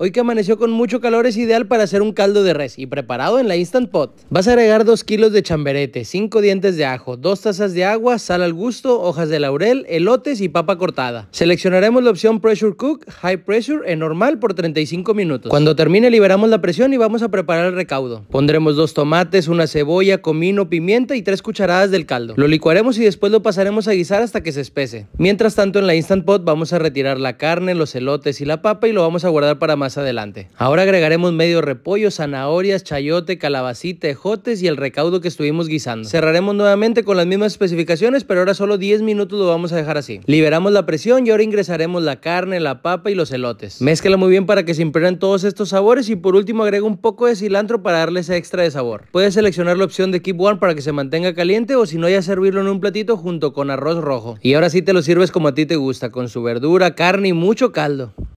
Hoy que amaneció con mucho calor es ideal para hacer un caldo de res y preparado en la Instant Pot. Vas a agregar 2 kilos de chamberete, 5 dientes de ajo, 2 tazas de agua, sal al gusto, hojas de laurel, elotes y papa cortada. Seleccionaremos la opción Pressure Cook, High Pressure en normal por 35 minutos. Cuando termine liberamos la presión y vamos a preparar el recaudo. Pondremos 2 tomates, una cebolla, comino, pimienta y 3 cucharadas del caldo. Lo licuaremos y después lo pasaremos a guisar hasta que se espese. Mientras tanto en la Instant Pot vamos a retirar la carne, los elotes y la papa y lo vamos a guardar para más adelante. Ahora agregaremos medio repollo, zanahorias, chayote, calabacita, ejotes y el recaudo que estuvimos guisando. Cerraremos nuevamente con las mismas especificaciones, pero ahora solo 10 minutos lo vamos a dejar así. Liberamos la presión y ahora ingresaremos la carne, la papa y los elotes. Mezcla muy bien para que se impregnen todos estos sabores y por último agrega un poco de cilantro para darle ese extra de sabor. Puedes seleccionar la opción de Keep Warm para que se mantenga caliente o si no ya servirlo en un platito junto con arroz rojo. Y ahora sí te lo sirves como a ti te gusta, con su verdura, carne y mucho caldo.